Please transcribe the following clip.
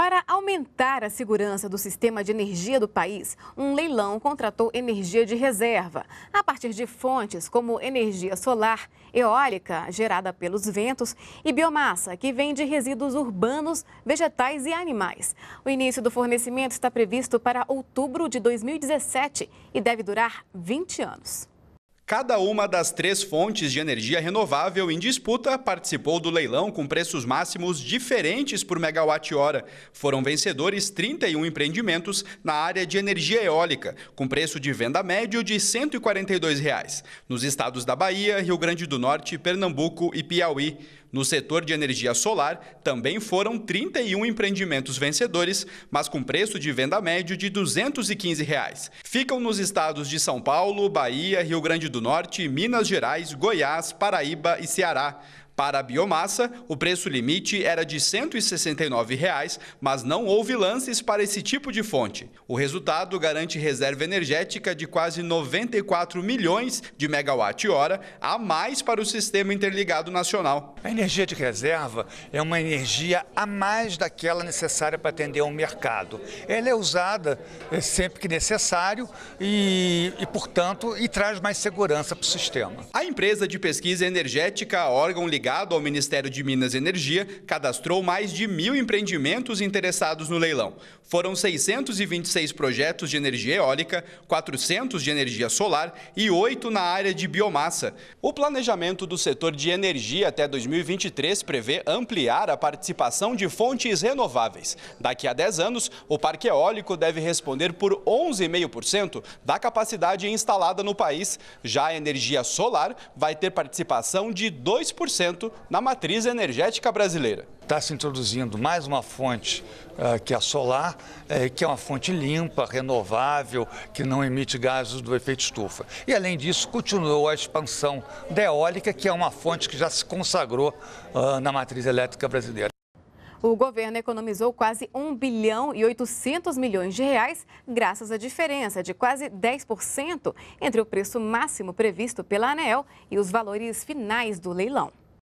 Para aumentar a segurança do sistema de energia do país, um leilão contratou energia de reserva, a partir de fontes como energia solar, eólica, gerada pelos ventos, e biomassa, que vem de resíduos urbanos, vegetais e animais. O início do fornecimento está previsto para outubro de 2017 e deve durar 20 anos. Cada uma das três fontes de energia renovável em disputa participou do leilão com preços máximos diferentes por megawatt-hora. Foram vencedores 31 empreendimentos na área de energia eólica, com preço de venda médio de R$ 142. nos estados da Bahia, Rio Grande do Norte, Pernambuco e Piauí. No setor de energia solar, também foram 31 empreendimentos vencedores, mas com preço de venda médio de R$ 215. Reais. Ficam nos estados de São Paulo, Bahia, Rio Grande do Norte, Minas Gerais, Goiás, Paraíba e Ceará. Para a biomassa, o preço limite era de R$ 169, reais, mas não houve lances para esse tipo de fonte. O resultado garante reserva energética de quase 94 milhões de megawatt-hora a mais para o sistema interligado nacional. A energia de reserva é uma energia a mais daquela necessária para atender um mercado. Ela é usada é, sempre que necessário e, e portanto, e traz mais segurança para o sistema. A empresa de pesquisa energética, órgão ligado ligado ao Ministério de Minas e Energia, cadastrou mais de mil empreendimentos interessados no leilão. Foram 626 projetos de energia eólica, 400 de energia solar e 8 na área de biomassa. O planejamento do setor de energia até 2023 prevê ampliar a participação de fontes renováveis. Daqui a 10 anos, o parque eólico deve responder por 11,5% da capacidade instalada no país. Já a energia solar vai ter participação de 2% na matriz energética brasileira. Está se introduzindo mais uma fonte uh, que é a solar, eh, que é uma fonte limpa, renovável, que não emite gases do efeito estufa. E além disso, continuou a expansão da eólica, que é uma fonte que já se consagrou uh, na matriz elétrica brasileira. O governo economizou quase 1 bilhão e 800 milhões de reais graças à diferença de quase 10% entre o preço máximo previsto pela ANEEL e os valores finais do leilão.